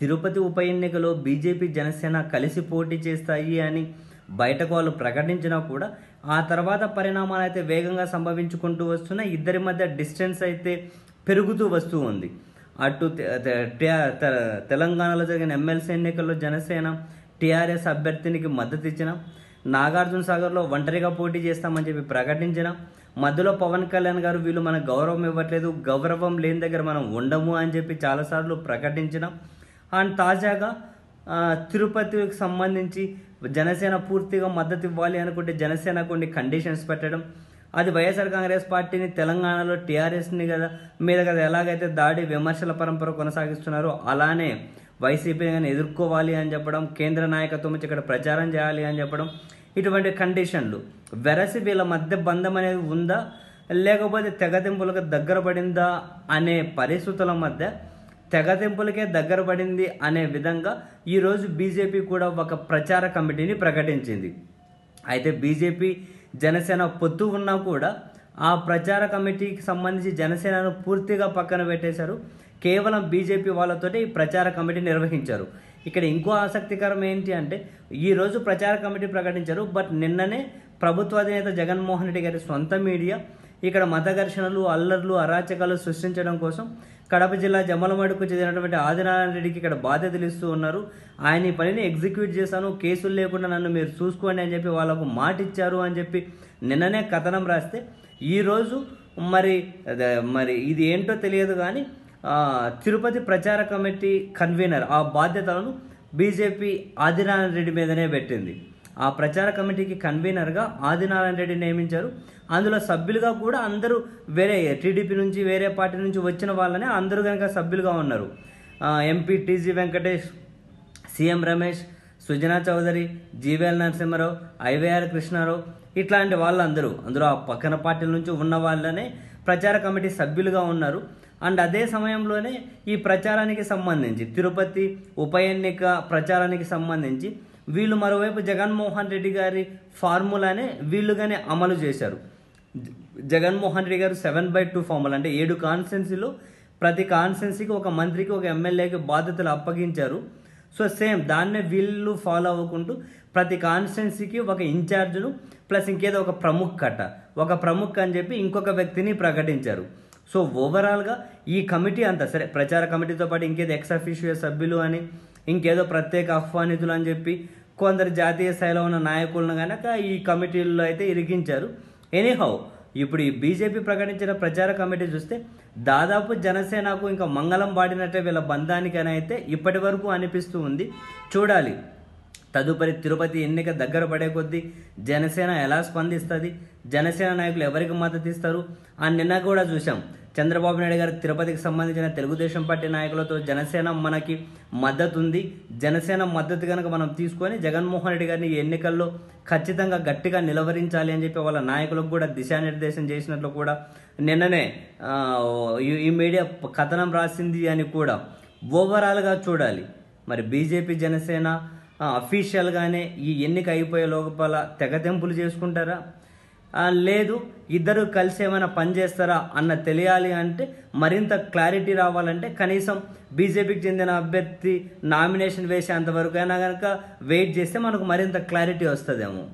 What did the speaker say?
తిరుపతి ఉప ఎన్నికలో బీజేపీ జనసేన కలిసి పోటీ చేస్తాయి అని బయటకు వాళ్ళు ప్రకటించినా కూడా ఆ తర్వాత పరిణామాలు అయితే వేగంగా సంభవించుకుంటూ వస్తున్న ఇద్దరి మధ్య డిస్టెన్స్ అయితే పెరుగుతూ వస్తూ ఉంది అటు తెలంగాణలో జరిగిన ఎమ్మెల్సీ ఎన్నికల్లో జనసేన టీఆర్ఎస్ అభ్యర్థినికి మద్దతు ఇచ్చిన నాగార్జున సాగర్లో ఒంటరిగా పోటీ చేస్తామని చెప్పి ప్రకటించిన మధ్యలో పవన్ కళ్యాణ్ గారు వీళ్ళు మనకు గౌరవం ఇవ్వట్లేదు గౌరవం లేని దగ్గర మనం ఉండము అని చెప్పి చాలాసార్లు ప్రకటించిన అండ్ తాజాగా తిరుపతికి సంబంధించి జనసేన పూర్తిగా మద్దతు ఇవ్వాలి అనుకుంటే జనసేన కొన్ని కండిషన్స్ పెట్టడం అది వైఎస్ఆర్ కాంగ్రెస్ పార్టీని తెలంగాణలో టీఆర్ఎస్ని కదా మీద కదా ఎలాగైతే దాడి విమర్శల పరంపర కొనసాగిస్తున్నారో అలానే వైసీపీని కానీ ఎదుర్కోవాలి అని చెప్పడం కేంద్ర నాయకత్వం నుంచి ఇక్కడ ప్రచారం చేయాలి అని చెప్పడం ఇటువంటి కండిషన్లు వెరసి వీళ్ళ మధ్య బంధం అనేది ఉందా లేకపోతే తెగతింపులకు దగ్గర పడిందా అనే పరిస్థితుల మధ్య తెగతింపులకే దగ్గర పడింది అనే విధంగా ఈరోజు బీజేపీ కూడా ఒక ప్రచార కమిటీని ప్రకటించింది అయితే బీజేపీ జనసేన పొత్తు ఉన్నా కూడా ఆ ప్రచార కమిటీకి సంబంధించి జనసేనను పూర్తిగా పక్కన పెట్టేశారు కేవలం బీజేపీ వాళ్ళతోటి ఈ ప్రచార కమిటీ నిర్వహించారు ఇక్కడ ఇంకో ఆసక్తికరం ఏంటి అంటే ఈరోజు ప్రచార కమిటీ ప్రకటించారు బట్ నిన్ననే ప్రభుత్వ అధినేత జగన్మోహన్ రెడ్డి గారి సొంత మీడియా ఇక్కడ మత ఘర్షణలు అల్లర్లు అరాచకాలు సృష్టించడం కోసం కడప జిల్లా జమ్మలమడుకు చెందినటువంటి ఆదినారాయణ రెడ్డికి ఇక్కడ బాధ్యతలు ఇస్తూ ఉన్నారు ఆయన ఈ పనిని ఎగ్జిక్యూట్ చేశాను కేసులు లేకుండా నన్ను మీరు చూసుకోండి అని చెప్పి వాళ్ళకు మాట ఇచ్చారు అని చెప్పి నిన్ననే కథనం రాస్తే ఈరోజు మరి మరి ఇది ఏంటో తెలియదు కానీ తిరుపతి ప్రచార కమిటీ కన్వీనర్ ఆ బాధ్యతలను బీజేపీ ఆదినారాయణ రెడ్డి మీదనే పెట్టింది ఆ ప్రచార కమిటీకి కన్వీనర్గా ఆదినారాయణ రెడ్డి నియమించారు అందులో సభ్యులుగా కూడా అందరూ వేరే టీడీపీ నుంచి వేరే పార్టీ నుంచి వచ్చిన వాళ్ళనే అందరూ కనుక సభ్యులుగా ఉన్నారు MP TG Venkatesh CM Ramesh Sujana Chowdary GVL Narasimharao IYR Krishnarao ఇట్లాంటి వాళ్ళందరూ అందులో ఆ పక్కన పార్టీల నుంచి ఉన్న వాళ్ళనే ప్రచార కమిటీ సభ్యులుగా ఉన్నారు అండ్ అదే సమయంలోనే ఈ ప్రచారానికి సంబంధించి తిరుపతి ఉప ఎన్నిక ప్రచారానికి సంబంధించి వీళ్ళు మరోవైపు జగన్మోహన్ రెడ్డి గారి ఫార్ములానే వీళ్ళు కానీ అమలు చేశారు జగన్మోహన్ రెడ్డి గారు సెవెన్ బై టూ ఫార్ములా అంటే ఏడు కాన్స్టెన్సీలు ప్రతి కాన్స్టెన్సీకి ఒక మంత్రికి ఒక ఎమ్మెల్యేకి బాధ్యతలు అప్పగించారు సో సేమ్ దాన్నే వీళ్ళు ఫాలో అవ్వకుంటూ ప్రతి కాన్స్టెన్సీకి ఒక ఇన్ఛార్జ్ను ప్లస్ ఇంకేదో ఒక ప్రముఖ కట్ట ఒక ప్రముఖ అని చెప్పి ఇంకొక వ్యక్తిని ప్రకటించారు సో ఓవరాల్గా ఈ కమిటీ అంతా సరే ప్రచార కమిటీతో పాటు ఇంకేదో ఎక్స్ అఫీషియో సభ్యులు అని ఇంకేదో ప్రత్యేక ఆహ్వానితులు అని చెప్పి కొందరు జాతీయ స్థాయిలో ఉన్న నాయకులను కనుక ఈ కమిటీల్లో అయితే ఇరిగించారు ఎనీహౌ ఇప్పుడు ఈ బీజేపీ ప్రకటించిన ప్రచార కమిటీ చూస్తే దాదాపు జనసేనకు ఇంకా మంగళం పాడినట్టే వీళ్ళ బంధానికైనా అయితే ఇప్పటి వరకు అనిపిస్తూ ఉంది చూడాలి తదుపరి తిరుపతి ఎన్నిక దగ్గర పడే కొద్దీ జనసేన ఎలా స్పందిస్తుంది జనసేన నాయకులు ఎవరికి మద్దతు ఇస్తారు అని నిన్న కూడా చూసాం చంద్రబాబు నాయుడు గారు తిరుపతికి సంబంధించిన తెలుగుదేశం పార్టీ నాయకులతో జనసేన మనకి మద్దతు ఉంది జనసేన మద్దతు కనుక మనం తీసుకొని జగన్మోహన్ రెడ్డి గారిని ఎన్నికల్లో ఖచ్చితంగా గట్టిగా నిలవరించాలి అని చెప్పి వాళ్ళ నాయకులకు కూడా దిశానిర్దేశం చేసినట్లు కూడా నిన్ననే ఈ మీడియా కథనం రాసింది అని కూడా ఓవరాల్గా చూడాలి మరి బీజేపీ జనసేన అఫీషియల్గానే ఈ ఎన్నిక అయిపోయే లోపల తెగతెంపులు చేసుకుంటారా లేదు ఇద్దరు కలిసి ఏమైనా పనిచేస్తారా అన్న తెలియాలి అంటే మరింత క్లారిటీ రావాలంటే కనీసం బీజేపీకి చెందిన అభ్యర్థి నామినేషన్ వేసేంత వరకు అయినా కనుక వెయిట్ చేస్తే మనకు మరింత క్లారిటీ వస్తుందేమో